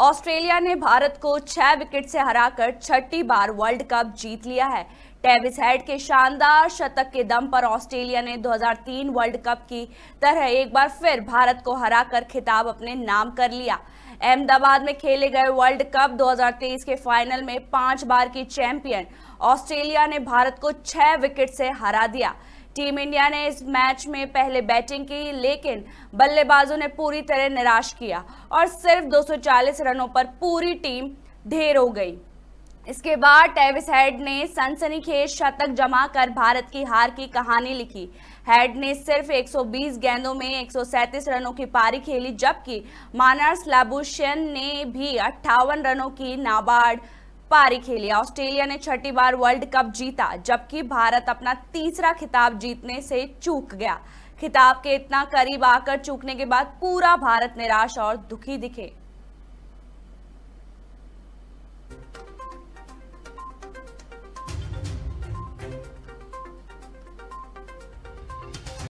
Australia ने भारत को छह विकेट से हराकर छठी बार वर्ल्ड कप जीत लिया है टेविस हेड के शानदार शतक के दम पर ऑस्ट्रेलिया ने 2003 वर्ल्ड कप की तरह एक बार फिर भारत को हराकर खिताब अपने नाम कर लिया अहमदाबाद में खेले गए वर्ल्ड कप 2023 के फाइनल में पांच बार की चैंपियन ऑस्ट्रेलिया ने भारत को छह विकेट से हरा दिया टीम इंडिया ने इस मैच में पहले बैटिंग की लेकिन बल्लेबाजों ने पूरी तरह निराश किया और सिर्फ 240 रनों पर पूरी टीम ढेर हो गई इसके बाद टेविस हेड ने सनसनीखेज शतक जमा कर भारत की हार की कहानी लिखी हेड ने सिर्फ 120 गेंदों में 137 रनों की पारी खेली जबकि मानर्स लाबुशियन ने भी अट्ठावन रनों की नाबार्ड पारी खेली ऑस्ट्रेलिया ने छठी बार वर्ल्ड कप जीता जबकि भारत अपना तीसरा खिताब जीतने से चूक गया खिताब के इतना करीब आकर चूकने के बाद पूरा भारत निराश और दुखी दिखे